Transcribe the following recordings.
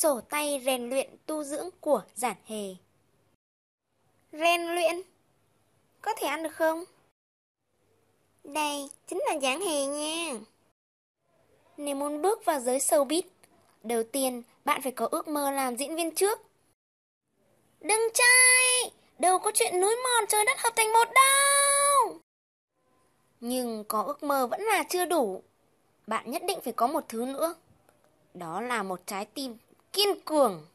sổ tay rèn luyện tu dưỡng của giản hề. Rèn luyện? Có thể ăn được không? Đây, chính là giản hề nha. Nếu muốn bước vào giới showbiz, đầu tiên bạn phải có ước mơ làm diễn viên trước. Đừng trai, đâu có chuyện núi mòn trời đất hợp thành một đâu. Nhưng có ước mơ vẫn là chưa đủ. Bạn nhất định phải có một thứ nữa. Đó là một trái tim kiên cường.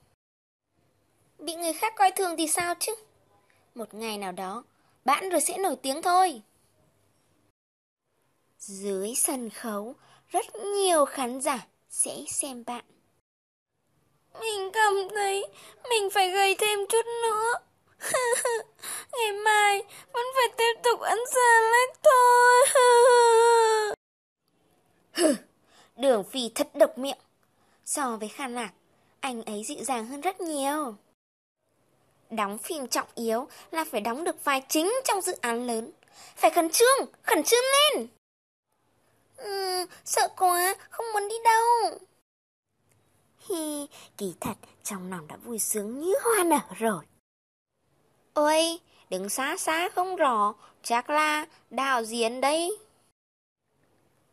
Bị người khác coi thường thì sao chứ? Một ngày nào đó, bạn rồi sẽ nổi tiếng thôi. Dưới sân khấu, rất nhiều khán giả sẽ xem bạn. Mình cảm thấy mình phải gầy thêm chút nữa. Ngày mai vẫn phải tiếp tục ăn xà lách thôi. Đường Phi thật độc miệng. So với Khan Lạc, anh ấy dịu dàng hơn rất nhiều. Đóng phim trọng yếu là phải đóng được vai chính trong dự án lớn. Phải khẩn trương, khẩn trương lên! Ừ, sợ quá, không muốn đi đâu. Hi, kỳ thật, trong lòng đã vui sướng như hoa nở rồi. Ôi, đứng xa xa không rõ, chắc là đạo diễn đây.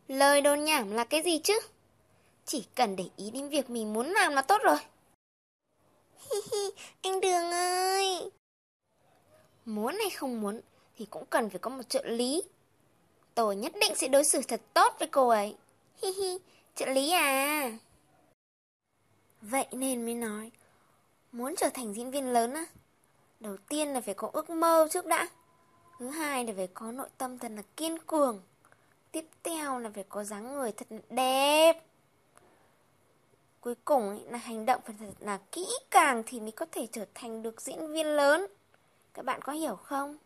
Lời đồn nhảm là cái gì chứ? Chỉ cần để ý đến việc mình muốn làm là tốt rồi. Hi hi, anh Đường ơi! Muốn hay không muốn thì cũng cần phải có một trợ lý. Tôi nhất định sẽ đối xử thật tốt với cô ấy. Hi hi, trợ lý à! Vậy nên mới nói, muốn trở thành diễn viên lớn á? Đầu tiên là phải có ước mơ trước đã. Thứ hai là phải có nội tâm thật là kiên cường. Tiếp theo là phải có dáng người thật đẹp. Cuối cùng ấy, là hành động phải thật là kỹ càng thì mới có thể trở thành được diễn viên lớn. Các bạn có hiểu không?